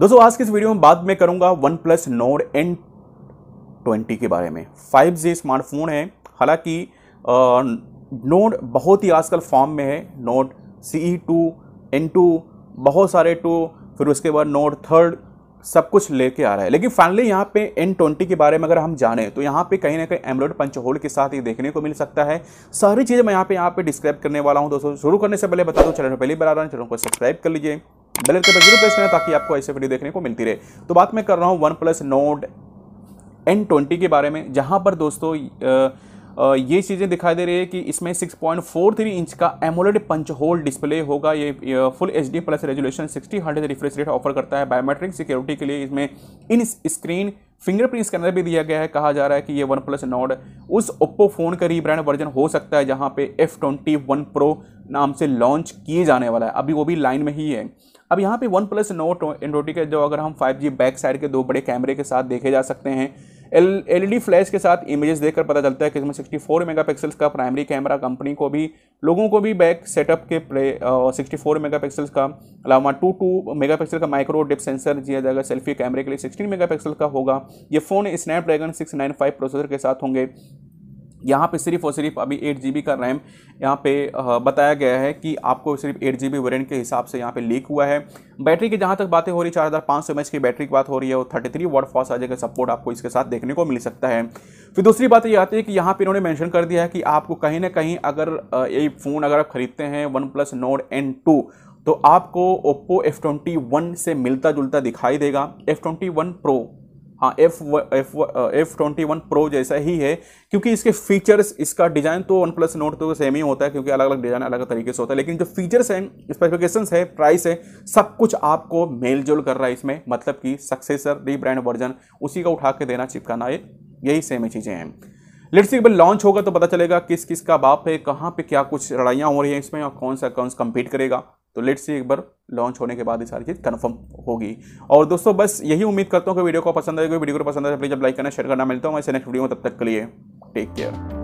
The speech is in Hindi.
दोस्तों आज के इस वीडियो में बात मैं करूंगा one plus Nord N twenty के बारे में फाइव जी स्मार्टफोन है हालांकि नोड बहुत ही आजकल फॉर्म में है Nord C E two N two बहुत सारे टू फिर उसके बाद नोड थर्ड सब कुछ लेके आ रहा है लेकिन फाइनली यहाँ पे एन ट्वेंटी के बारे में अगर हम जाने तो यहाँ पे कहीं ना कहीं एमरोड पंचहोल के साथ ये देखने को मिल सकता है सारी चीज़ें मैं यहाँ पे यहाँ पे डिस्क्राइब करने वाला हूँ दोस्तों शुरू करने से पहले बता दूँ चैनल पहली बार आ रहा है चैनल को सब्सक्राइब कर लीजिए बेल के जरूर प्रेस करें ताकि आपको ऐसे वीडियो देखने को मिलती रहे तो बात मैं कर रहा हूँ one plus Nord N twenty के बारे में जहाँ पर दोस्तों ये चीज़ें दिखाई दे रही है कि इसमें 6.43 इंच का एमोलेड पंच होल डिस्प्ले होगा ये full H D plus resolution sixty hundred refresh rate offer करता है बायोमेट्रिक सिक्योरिटी के लिए इसमें इन स्क्रीन फिंगरप्रिंट स्कैनर भी दिया गया है कहा जा रहा है कि ये वन प्लस नॉड उस ओप्पो फ़ोन का रीब्रांड वर्जन हो सकता है जहाँ पे एफ ट्वेंटी वन प्रो नाम से लॉन्च किए जाने वाला है अभी वो भी लाइन में ही है अब यहाँ पे वन प्लस नोट एंड्रोटी के जो अगर हम फाइव जी बैक साइड के दो बड़े कैमरे के साथ देखे जा सकते हैं एल एल फ्लैश के साथ इमेजेस देखकर पता चलता है कि इसमें 64 मेगापिक्सल्स का प्राइमरी कैमरा कंपनी को भी लोगों को भी बैक सेटअप के प्ले सिक्सटी फोर मेगापिक्सल्स का अलावा टू टू पिक्सल का माइक्रो डिप सेंसर दिया जाएगा सेल्फी कैमरे के लिए सिक्सटीन मेगा का होगा ये phone Snapdragon six nine five processor के साथ होंगे यहाँ पे सिर्फ और सिर्फ अभी एट जी का रैम यहाँ पे बताया गया है कि आपको सिर्फ एट जी बी वेरियंट के हिसाब से यहाँ पे लीक हुआ है बैटरी की जहाँ तक बातें हो रही चार हज़ार पाँच सौ एम की बैटरी की बात हो रही है और थर्टी थ्री वॉट फॉर्स आज का सपोर्ट आपको इसके साथ देखने को मिल सकता है फिर दूसरी बात ये आती है कि यहाँ पर इन्होंने मैंशन कर दिया है कि आपको कहीं ना कहीं अगर ये फ़ोन अगर आप खरीदते हैं one plus Nord N two तो आपको ओप्पो एफ़ ट्वेंटी वन से मिलता जुलता दिखाई देगा एफ़ ट्वेंटी वन प्रो हाँ F F F twenty one pro जैसा ही है क्योंकि इसके फीचर्स इसका डिज़ाइन तो वन प्लस नोट तो सेम ही होता है क्योंकि अलग अलग डिज़ाइन अलग तरीके से होता है लेकिन जो फीचर्स हैं स्पेसिफिकेशन है प्राइस है सब कुछ आपको मेल जोल कर रहा है इसमें मतलब कि सक्सेसर री ब्रांड वर्जन उसी का उठा के देना चिपकाना है यही सेम चीज़ें हैं लेट्स जब लॉन्च होगा तो पता चलेगा किस किस का बाप है कहाँ पे क्या कुछ लड़ाइयाँ हो रही हैं इसमें और कौन सा अकाउंट्स कंपीट करेगा तो लेट्स सी एक बार लॉन्च होने के बाद ये सारी चीज़ कन्फर्म होगी और दोस्तों बस यही उम्मीद करता हूँ कि वीडियो को पसंद आएगी वीडियो को पसंद आए प्लीज़ तो लाइक करना शेयर करना मिलता हूँ मैं नेक्स्ट वीडियो में तब तक के लिए टेक केयर